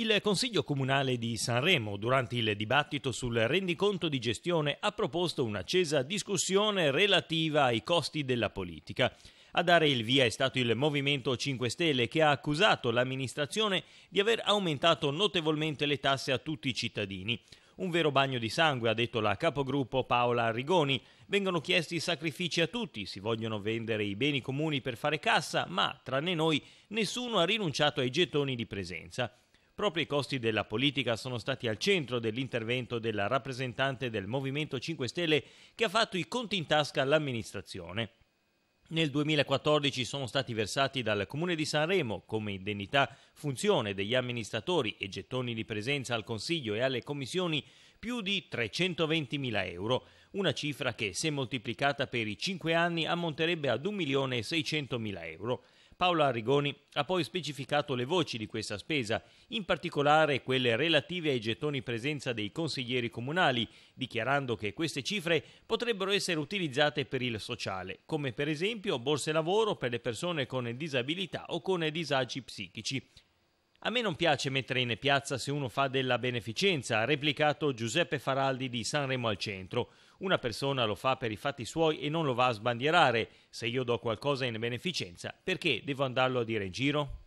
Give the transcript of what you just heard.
Il Consiglio Comunale di Sanremo, durante il dibattito sul rendiconto di gestione, ha proposto un'accesa discussione relativa ai costi della politica. A dare il via è stato il Movimento 5 Stelle che ha accusato l'amministrazione di aver aumentato notevolmente le tasse a tutti i cittadini. Un vero bagno di sangue, ha detto la capogruppo Paola Arrigoni. Vengono chiesti sacrifici a tutti, si vogliono vendere i beni comuni per fare cassa, ma, tranne noi, nessuno ha rinunciato ai gettoni di presenza. Proprio i costi della politica sono stati al centro dell'intervento della rappresentante del Movimento 5 Stelle che ha fatto i conti in tasca all'amministrazione. Nel 2014 sono stati versati dal Comune di Sanremo come indennità funzione degli amministratori e gettoni di presenza al Consiglio e alle commissioni più di 320.000 euro, una cifra che se moltiplicata per i 5 anni ammonterebbe ad 1.600.000 euro. Paola Arrigoni ha poi specificato le voci di questa spesa, in particolare quelle relative ai gettoni presenza dei consiglieri comunali, dichiarando che queste cifre potrebbero essere utilizzate per il sociale, come per esempio borse lavoro per le persone con disabilità o con disagi psichici. A me non piace mettere in piazza se uno fa della beneficenza, ha replicato Giuseppe Faraldi di Sanremo al centro. Una persona lo fa per i fatti suoi e non lo va a sbandierare. Se io do qualcosa in beneficenza, perché devo andarlo a dire in giro?